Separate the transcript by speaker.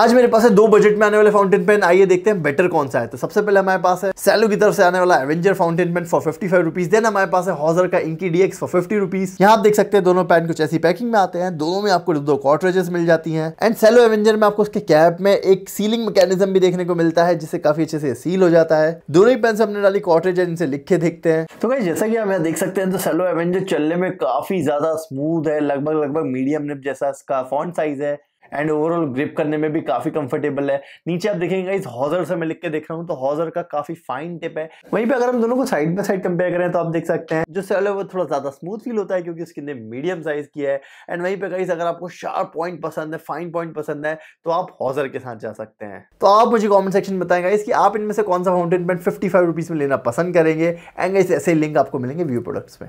Speaker 1: आज मेरे पास है दो बजट में आने वाले फाउंटेन पेन आइए देखते हैं बेटर कौन सा है तो सबसे पहले हमारे पास है सैलो की तरफ से आने वाला Avenger fountain pen for fifty five rupees then हमारे पास है हॉजर का Inky DX for fifty rupees यहाँ आप देख सकते हैं दोनों पेन कुछ ऐसी पैकिंग में आते हैं दोनों में आपको दो कॉटरेजेस मिल जाती है एंड सैलो एवेंजर में आपको उसके कैप में एक सीलिंग मैकेनिज्म भी देखने को मिलता है जिससे काफी अच्छे से सील हो जाता है दोनों ही पेन से हमने डाली कॉटरेज है इनसे लिख के देखते हैं तो भाई जैसा कि हम यहाँ देख सकते हैं तो सैलो एवेंजर चलने में काफी ज्यादा स्मूथ है लगभग लगभग मीडियम निप जैसा इसका फॉन्ट साइज है एंड ओवरऑल ग्रिप करने में भी काफी कंफर्टेबल है नीचे आप देखेंगे इस हॉजर से मैं लिख के देख रहा हूँ तो हॉजर का काफी फाइन टिप है वहीं पे अगर हम दोनों को साइड बाई साइड कंपेयर करें तो आप देख सकते हैं जो सेल है वो थोड़ा ज्यादा स्मूथ फील होता है क्योंकि इसके अंदर मीडियम साइज की है एंड वहीं पे कहीं अगर आपको शार्प पॉइंट पसंद है फाइन पॉइंट पसंद है तो आप हॉजर के साथ जा सकते हैं तो आप मुझे कॉमेंट सेक्शन में बताएंगे इसकी आप इनमें से कौन सा fountain pen fifty five rupees में लेना पसंद करेंगे एंड ऐसे लिंक आपको मिलेंगे व्यू प्रोडक्ट्स में